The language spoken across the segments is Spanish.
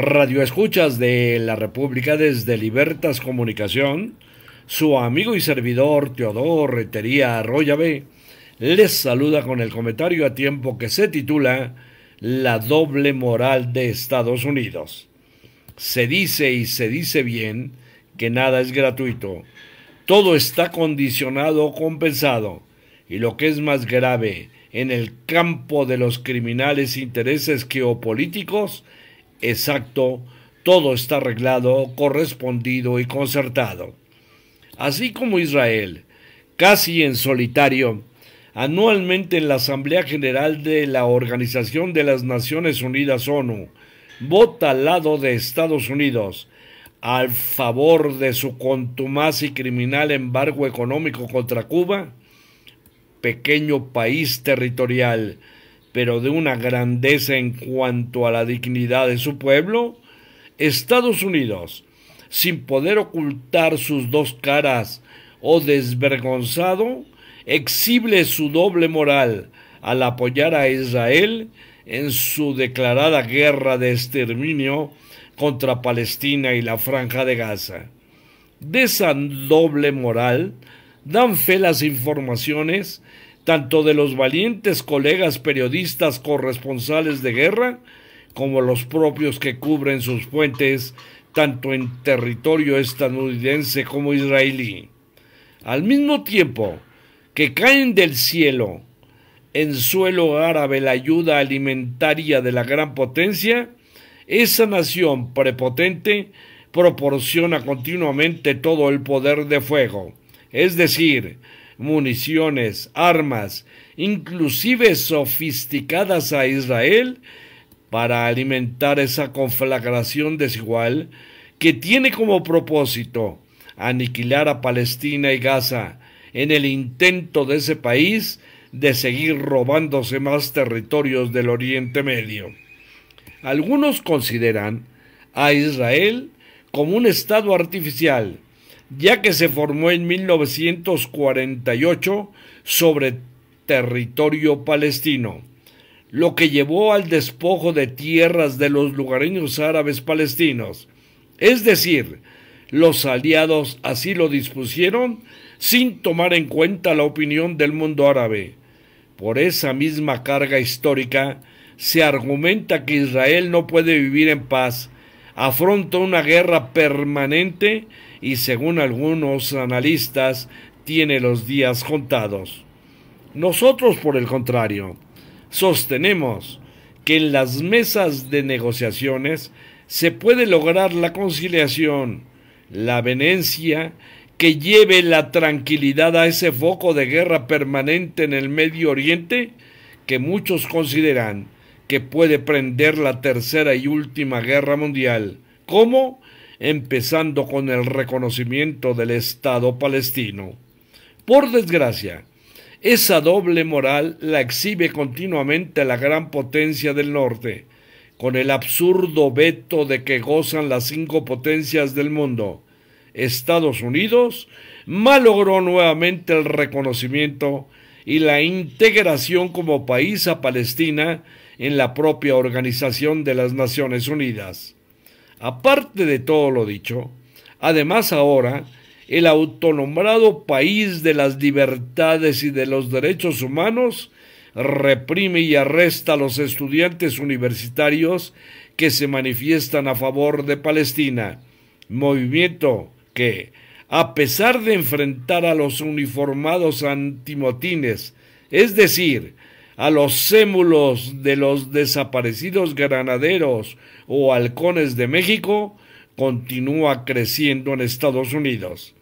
Escuchas de la República desde Libertas Comunicación, su amigo y servidor Teodoro Retería Arroyave les saluda con el comentario a tiempo que se titula La doble moral de Estados Unidos. Se dice y se dice bien que nada es gratuito, todo está condicionado o compensado, y lo que es más grave, en el campo de los criminales intereses geopolíticos, exacto, todo está arreglado, correspondido y concertado. Así como Israel, casi en solitario, anualmente en la Asamblea General de la Organización de las Naciones Unidas ONU, vota al lado de Estados Unidos al favor de su contumaz y criminal embargo económico contra Cuba, pequeño país territorial pero de una grandeza en cuanto a la dignidad de su pueblo, Estados Unidos, sin poder ocultar sus dos caras o oh desvergonzado, exhibe su doble moral al apoyar a Israel en su declarada guerra de exterminio contra Palestina y la Franja de Gaza. De esa doble moral dan fe las informaciones tanto de los valientes colegas periodistas corresponsales de guerra como los propios que cubren sus fuentes tanto en territorio estadounidense como israelí. Al mismo tiempo que caen del cielo en suelo árabe la ayuda alimentaria de la gran potencia, esa nación prepotente proporciona continuamente todo el poder de fuego, es decir, municiones, armas, inclusive sofisticadas a Israel para alimentar esa conflagración desigual que tiene como propósito aniquilar a Palestina y Gaza en el intento de ese país de seguir robándose más territorios del Oriente Medio. Algunos consideran a Israel como un Estado artificial, ya que se formó en 1948 sobre territorio palestino, lo que llevó al despojo de tierras de los lugareños árabes palestinos. Es decir, los aliados así lo dispusieron sin tomar en cuenta la opinión del mundo árabe. Por esa misma carga histórica, se argumenta que Israel no puede vivir en paz, afronta una guerra permanente y según algunos analistas tiene los días contados. Nosotros, por el contrario, sostenemos que en las mesas de negociaciones se puede lograr la conciliación, la venencia, que lleve la tranquilidad a ese foco de guerra permanente en el Medio Oriente que muchos consideran que puede prender la tercera y última guerra mundial. ¿Cómo? empezando con el reconocimiento del Estado palestino. Por desgracia, esa doble moral la exhibe continuamente la gran potencia del norte, con el absurdo veto de que gozan las cinco potencias del mundo. Estados Unidos malogró nuevamente el reconocimiento y la integración como país a Palestina en la propia Organización de las Naciones Unidas. Aparte de todo lo dicho, además ahora, el autonombrado país de las libertades y de los derechos humanos reprime y arresta a los estudiantes universitarios que se manifiestan a favor de Palestina, movimiento que, a pesar de enfrentar a los uniformados antimotines, es decir, a los sémulos de los desaparecidos granaderos o halcones de México, continúa creciendo en Estados Unidos.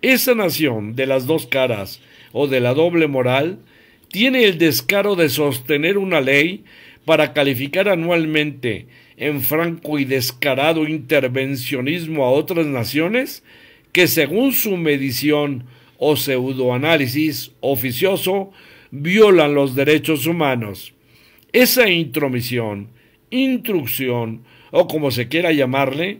Esa nación de las dos caras o de la doble moral tiene el descaro de sostener una ley para calificar anualmente en franco y descarado intervencionismo a otras naciones que según su medición o pseudoanálisis oficioso violan los derechos humanos. Esa intromisión, intrusión o como se quiera llamarle,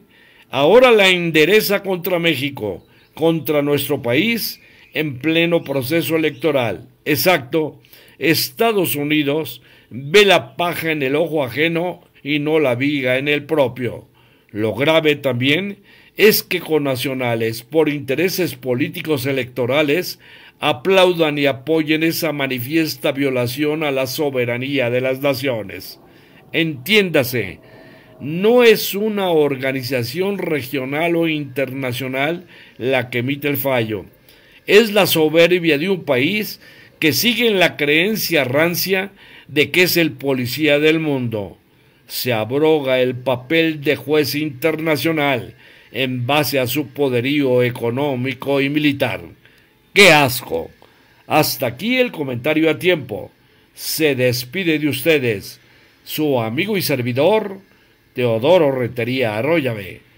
ahora la endereza contra México, contra nuestro país en pleno proceso electoral. Exacto, Estados Unidos ve la paja en el ojo ajeno y no la viga en el propio. Lo grave también es que con nacionales por intereses políticos electorales aplaudan y apoyen esa manifiesta violación a la soberanía de las naciones. Entiéndase, no es una organización regional o internacional la que emite el fallo. Es la soberbia de un país que sigue en la creencia rancia de que es el policía del mundo. Se abroga el papel de juez internacional en base a su poderío económico y militar. ¡Qué asco! Hasta aquí el comentario a tiempo. Se despide de ustedes su amigo y servidor, Teodoro Retería Arroyave.